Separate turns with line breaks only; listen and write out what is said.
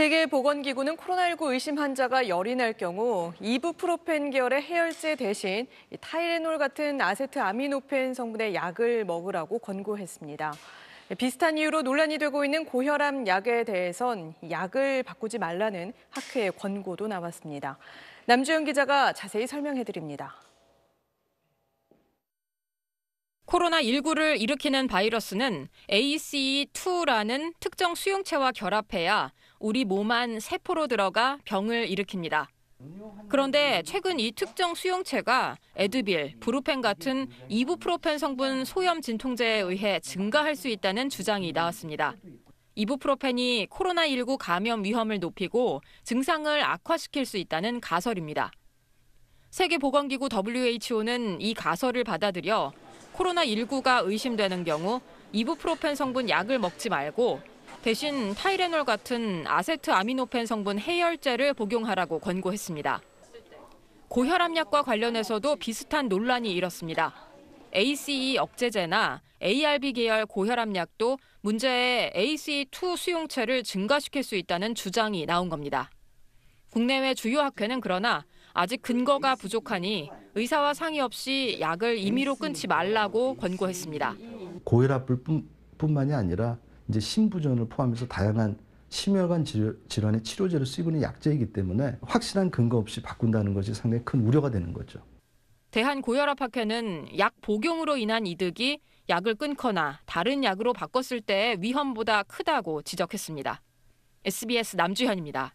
세계보건기구는 코로나19 의심 환자가 열이 날 경우 이부프로펜 계열의 해열제 대신 타이레놀 같은 아세트아미노펜 성분의 약을 먹으라고 권고했습니다. 비슷한 이유로 논란이 되고 있는 고혈압 약에 대해선 약을 바꾸지 말라는 학회의 권고도 나왔습니다. 남주영 기자가 자세히 설명해 드립니다.
코로나19를 일으키는 바이러스는 ACE2라는 특정 수용체와 결합해야 우리 몸 안 세포로 들어가 병을 일으킵니다. 그런데 최근 이 특정 수용체가 에드빌, 브루펜 같은 이부프로펜 성분 소염 진통제에 의해 증가할 수 있다는 주장이 나왔습니다. 이부프로펜이 코로나19 감염 위험을 높이고 증상을 악화시킬 수 있다는 가설입니다. 세계보건기구 WHO는 이 가설을 받아들여 코로나19가 의심되는 경우 이부프로펜 성분 약을 먹지 말고 대신 타이레놀 같은 아세트 아미노펜 성분 해열제를 복용하라고 권고했습니다. 고혈압약과 관련해서도 비슷한 논란이 일었습니다. ACE 억제제나 ARB 계열 고혈압약도 문제의 ACE2 수용체를 증가시킬 수 있다는 주장이 나온 겁니다. 국내외 주요 학회는 그러나 아직 근거가 부족하니 의사와 상의 없이 약을 임의로 끊지 말라고 권고했습니다.
고혈압뿐만이 아니라 이제 신부전을 포함해서 다양한 심혈관 질환의 치료제로 쓰이고 있는 약제이기 때문에 확실한 근거 없이 바꾼다는 것이 상당히 큰 우려가 되는 거죠.
대한고혈압학회는 약 복용으로 인한 이득이 약을 끊거나 다른 약으로 바꿨을 때의 위험보다 크다고 지적했습니다. SBS 남주현입니다.